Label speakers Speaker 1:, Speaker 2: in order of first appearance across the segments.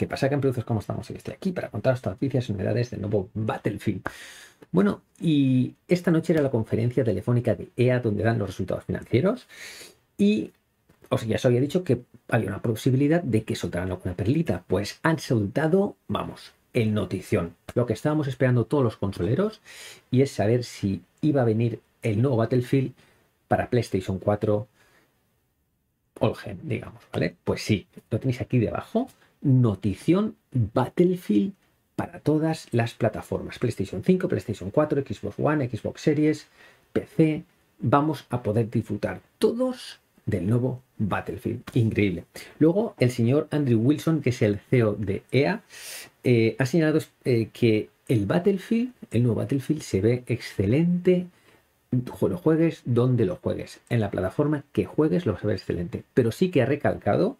Speaker 1: ¿Qué pasa? Que en Productos como estamos hoy. Estoy aquí para contar las noticias y novedades del nuevo Battlefield. Bueno, y esta noche era la conferencia telefónica de EA donde dan los resultados financieros y os, ya os había dicho que había una posibilidad de que soltaran alguna perlita. Pues han soltado, vamos, el notición. Lo que estábamos esperando todos los consoleros y es saber si iba a venir el nuevo Battlefield para PlayStation 4 Olgen, Gen, digamos, ¿vale? Pues sí, lo tenéis aquí debajo notición Battlefield para todas las plataformas. PlayStation 5, PlayStation 4, Xbox One, Xbox Series, PC. Vamos a poder disfrutar todos del nuevo Battlefield. Increíble. Luego, el señor Andrew Wilson, que es el CEO de EA, eh, ha señalado eh, que el Battlefield, el nuevo Battlefield, se ve excelente. Lo juegues donde lo juegues. En la plataforma que juegues lo a ver excelente. Pero sí que ha recalcado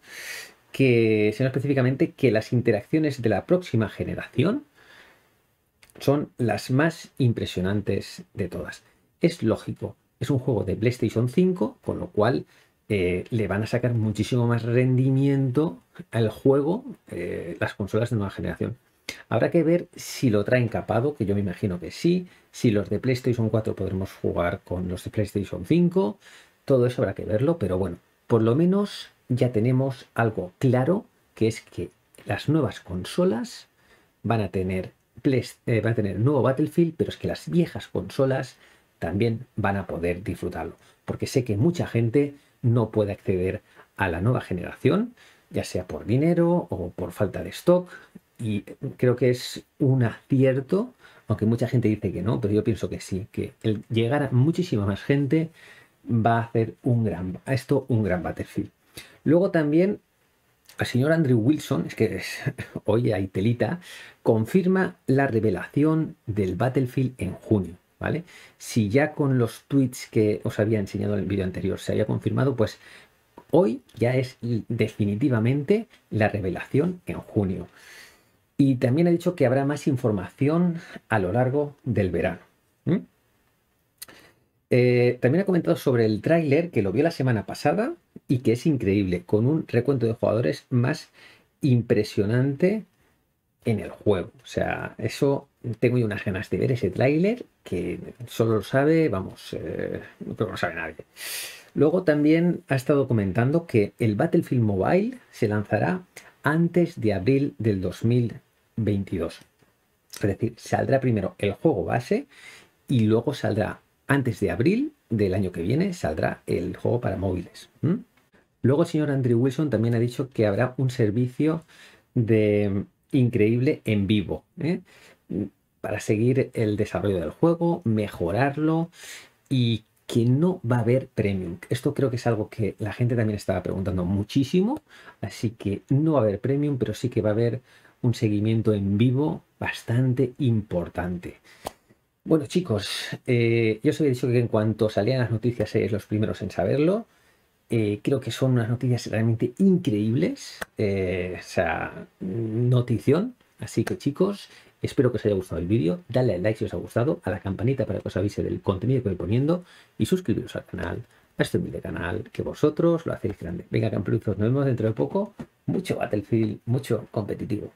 Speaker 1: que, sino específicamente que las interacciones de la próxima generación son las más impresionantes de todas. Es lógico, es un juego de PlayStation 5, con lo cual eh, le van a sacar muchísimo más rendimiento al juego eh, las consolas de nueva generación. Habrá que ver si lo traen capado, que yo me imagino que sí, si los de PlayStation 4 podremos jugar con los de PlayStation 5, todo eso habrá que verlo, pero bueno, por lo menos ya tenemos algo claro, que es que las nuevas consolas van a tener, eh, a tener nuevo Battlefield, pero es que las viejas consolas también van a poder disfrutarlo. Porque sé que mucha gente no puede acceder a la nueva generación, ya sea por dinero o por falta de stock. Y creo que es un acierto, aunque mucha gente dice que no, pero yo pienso que sí, que el llegar a muchísima más gente va a hacer un gran, a esto un gran Battlefield. Luego también el señor Andrew Wilson, es que hoy hay telita, confirma la revelación del Battlefield en junio. ¿Vale? Si ya con los tweets que os había enseñado en el vídeo anterior se había confirmado, pues hoy ya es definitivamente la revelación en junio. Y también ha dicho que habrá más información a lo largo del verano. Eh, también ha comentado sobre el tráiler que lo vio la semana pasada, y que es increíble, con un recuento de jugadores más impresionante en el juego. O sea, eso tengo yo unas ganas de ver ese tráiler que solo lo sabe, vamos, eh, no sabe nadie. Luego también ha estado comentando que el Battlefield Mobile se lanzará antes de abril del 2022. Es decir, saldrá primero el juego base y luego saldrá antes de abril del año que viene, saldrá el juego para móviles. Luego el señor Andrew Wilson también ha dicho que habrá un servicio de increíble en vivo ¿eh? para seguir el desarrollo del juego, mejorarlo y que no va a haber premium. Esto creo que es algo que la gente también estaba preguntando muchísimo, así que no va a haber premium, pero sí que va a haber un seguimiento en vivo bastante importante. Bueno chicos, eh, yo os había dicho que en cuanto salían las noticias seréis eh, los primeros en saberlo. Eh, creo que son unas noticias realmente increíbles. esa eh, o sea, notición. Así que chicos, espero que os haya gustado el vídeo. Dale al like si os ha gustado, a la campanita para que os avise del contenido que voy poniendo y suscribiros al canal, a este de canal, que vosotros lo hacéis grande. Venga, campeones, nos vemos dentro de poco. Mucho Battlefield, mucho competitivo.